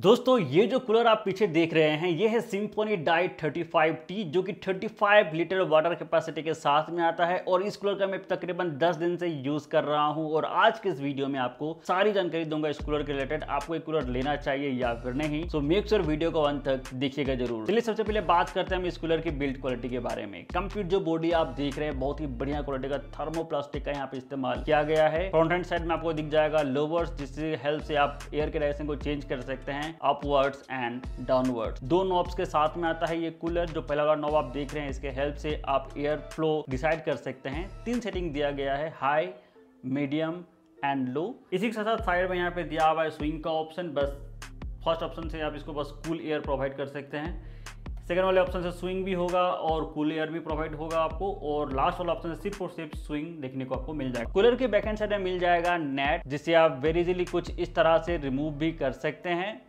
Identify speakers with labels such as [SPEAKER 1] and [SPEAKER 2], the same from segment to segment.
[SPEAKER 1] दोस्तों ये जो कूलर आप पीछे देख रहे हैं ये है सिम्फोनी डाइट 35T जो कि 35 लीटर वाटर कैपेसिटी के साथ में आता है और इस कूलर का मैं तकरीबन 10 दिन से यूज़ कर रहा हूं और आज के इस वीडियो में आपको सारी जानकारी दूंगा इस कूलर के रिलेटेड आपको ये कूलर लेना चाहिए या फिर नहीं सो मेक श्योर वीडियो को अंत तक देखिएगा जरूर चलिए सबसे पहले बात करते हैं इस कूलर की बिल्ड क्वालिटी के बारे में कंप्यूट जो बॉडी आप देख रहे हैं बहुत ही बढ़िया क्वालिटी का प्लास्टिक का यहाँ पे इस्तेमाल किया गया है फ्रंट हैंड साइड में आपको दिख जाएगा लोवर्स जिसकी हेल्प से आप एयर के डायरेक्शन को चेंज कर सकते हैं हैं अपवर्ड्स एंड डाउनवर्ड्स दो नॉब्स के साथ में आता है ये कूलर जो पहला वाला नॉब आप देख रहे हैं इसके हेल्प से आप एयर फ्लो डिसाइड कर सकते हैं तीन सेटिंग दिया गया है हाई मीडियम एंड लो इसी के साथ साथ साइड में यहाँ पे दिया हुआ है स्विंग का ऑप्शन बस फर्स्ट ऑप्शन से आप इसको बस कूल एयर प्रोवाइड कर सकते हैं सेकेंड वाले ऑप्शन से स्विंग भी होगा और कूल एयर भी प्रोवाइड होगा आपको और लास्ट वाला ऑप्शन से सिर्फ और सिर्फ स्विंग देखने को आपको मिल जाएगा कूलर के बैक एंड साइड में मिल जाएगा नेट जिसे आप वेरी इजिली कुछ इस तरह से रिमूव भी कर सकते हैं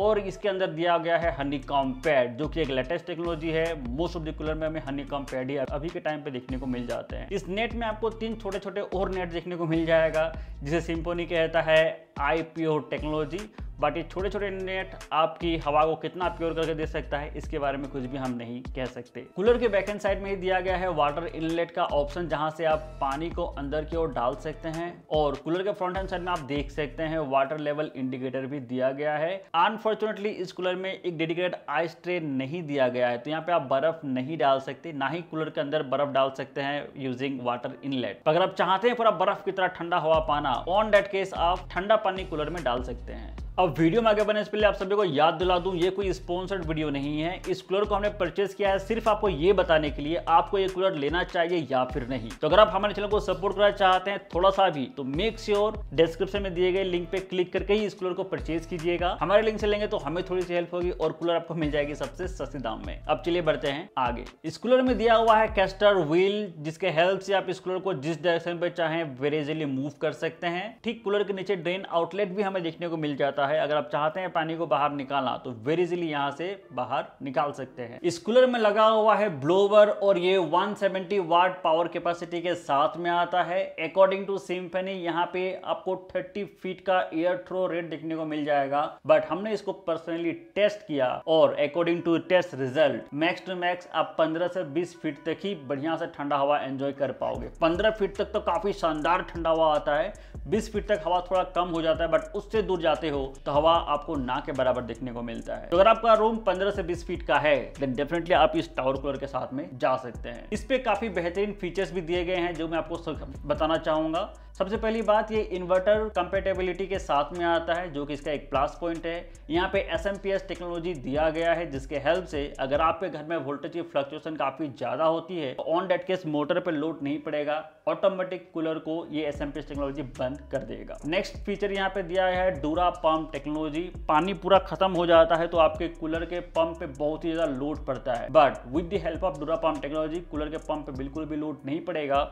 [SPEAKER 1] और इसके अंदर दिया गया है हनी कॉम पैड जो कि एक लेटेस्ट टेक्नोलॉजी है मोस्ट ऑफ दूलर में हमें हनी कॉम पैड ही अभी के टाइम पे देखने को मिल जाते हैं इस नेट में आपको तीन छोटे छोटे और नेट देखने को मिल जाएगा जिसे सिंपोनी कहता है आई टेक्नोलॉजी बट ये छोटे छोटे नेट आपकी हवा को कितना प्योर करके दे सकता है इसके बारे में कुछ भी हम नहीं कह सकते कूलर के बैक एंड साइड में ही दिया गया है वाटर इनलेट का ऑप्शन जहां से आप पानी को अंदर की ओर डाल सकते हैं और कूलर के फ्रंट हैंड साइड में आप देख सकते हैं वाटर लेवल इंडिकेटर भी दिया गया है आन अनफॉर्चुनेटली इस कूलर में एक डेडिकेटेड आइस ट्रे नहीं दिया गया है तो यहाँ पे आप बर्फ़ नहीं डाल सकते ना ही कूलर के अंदर बर्फ़ डाल सकते हैं यूजिंग वाटर इनलेट अगर आप चाहते हैं पूरा बर्फ़ की तरह ठंडा हवा पाना ऑन डेट केस आप ठंडा पानी कूलर में डाल सकते हैं अब वीडियो में आगे बढ़ने से पहले आप सभी को याद दिला दूं ये कोई स्पॉन्सर्ड वीडियो नहीं है इस कूलर को हमने परचेस किया है सिर्फ आपको ये बताने के लिए आपको ये कूलर लेना चाहिए या फिर नहीं तो अगर आप हमारे चैनल को सपोर्ट करना चाहते हैं थोड़ा सा भी तो मेक श्योर डिस्क्रिप्शन में दिए गए लिंक पे क्लिक करके ही इस कूलर को परचेज कीजिएगा हमारे लिंक से लेंगे तो हमें थोड़ी सी हेल्प होगी और कूलर आपको मिल जाएगी सबसे सस्ते दाम में अब चलिए बढ़ते हैं आगे इस कूलर में दिया हुआ है कैस्टर व्हील जिसके हेल्प से आप इस कूलर को जिस डायरेक्शन पे चाहे वेरेजिली मूव कर सकते हैं ठीक कूलर के नीचे ड्रेन आउटलेट भी हमें देखने को मिल जाता है होता है अगर आप चाहते हैं पानी को बाहर निकालना तो वेरी इजिली यहाँ से बाहर निकाल सकते हैं इस कूलर में लगा हुआ है ब्लोवर और ये 170 वाट पावर कैपेसिटी के साथ में आता है अकॉर्डिंग टू सिम्फनी यहाँ पे आपको 30 फीट का एयर थ्रो रेट देखने को मिल जाएगा बट हमने इसको पर्सनली टेस्ट किया और according to test result max to max आप पंद्रह से बीस फीट तक ही बढ़िया से ठंडा हवा एंजॉय कर पाओगे पंद्रह फीट तक तो काफी शानदार ठंडा हवा आता है बीस फीट तक हवा थोड़ा कम हो जाता है बट उससे दूर जाते हो तो हवा आपको ना के बराबर देखने को मिलता है तो अगर आपका रूम 15 से 20 फीट का है देन डेफिनेटली आप इस टावर कूलर के साथ में जा सकते हैं इस पे काफी बेहतरीन फीचर्स भी दिए गए हैं जो मैं आपको बताना चाहूंगा सबसे पहली बात ये इन्वर्टर कंपेटेबिलिटी के साथ में आता है जो कि इसका एक प्लस पॉइंट है यहाँ पे एस टेक्नोलॉजी दिया गया है जिसके हेल्प से अगर आपके घर में वोल्टेज की फ्लक्चुएशन काफ़ी ज़्यादा होती है तो ऑन डेट केस मोटर पर लोड नहीं पड़ेगा ऑटोमेटिक कूलर को ये एस टेक्नोलॉजी बंद कर देगा नेक्स्ट फीचर यहाँ पे दिया है डूरा पंप टेक्नोलॉजी पानी पूरा खत्म हो जाता है तो आपके कूलर के पंप पे बहुत ही ज़्यादा लोड पड़ता है but with the help of Dura pump technology cooler के पंप पे बिल्कुल भी लोड नहीं पड़ेगा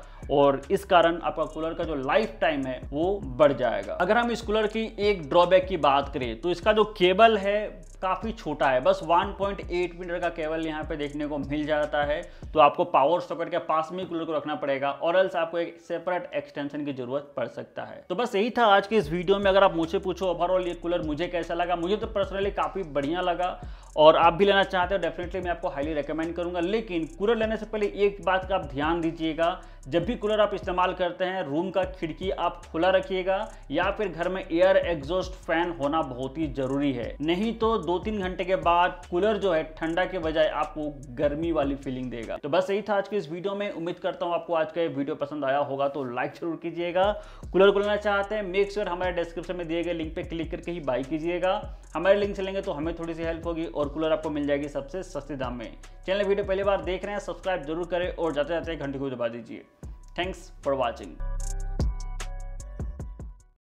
[SPEAKER 1] और इस कारण आपका कूलर का जो लाइफ टाइम है वो बढ़ जाएगा अगर हम इस कूलर की एक ड्रॉबैक की बात करें तो इसका जो केबल है काफ़ी छोटा है बस 1.8 मीटर का केबल यहाँ पे देखने को मिल जाता है तो आपको पावर सॉकेट के पास में कूलर को रखना पड़ेगा और एल्स आपको एक सेपरेट एक्सटेंशन की जरूरत पड़ सकता है तो बस यही था आज की इस वीडियो में अगर आप मुझे पूछो ओवरऑल ये कूलर मुझे कैसा लगा मुझे तो पर्सनली काफ़ी बढ़िया लगा और आप भी लेना चाहते हो डेफिनेटली मैं आपको हाईली रिकमेंड करूंगा लेकिन कूलर लेने से पहले एक बात का आप ध्यान दीजिएगा जब भी कूलर आप इस्तेमाल करते हैं रूम का खिड़की आप खुला रखिएगा या फिर घर में एयर एग्जॉस्ट फैन होना बहुत ही जरूरी है नहीं तो दो तीन घंटे के बाद कूलर जो है ठंडा के बजाय आपको गर्मी वाली फीलिंग देगा तो बस यही था आज के इस वीडियो में उम्मीद करता हूँ आपको आज का ये वीडियो पसंद आया होगा तो लाइक जरूर कीजिएगा कूलर को लेना चाहते हैं मेक श्योर हमारे डिस्क्रिप्शन में दिए गए लिंक पर क्लिक करके ही बाई कीजिएगा हमारे लिंक से लेंगे तो हमें थोड़ी सी हेल्प होगी और कूलर आपको मिल जाएगी सबसे सस्ते दाम में चैनल वीडियो पहली बार देख रहे हैं सब्सक्राइब जरूर करें और जाते जाते घंटे को दबा दीजिए थैंक्स फॉर वॉचिंग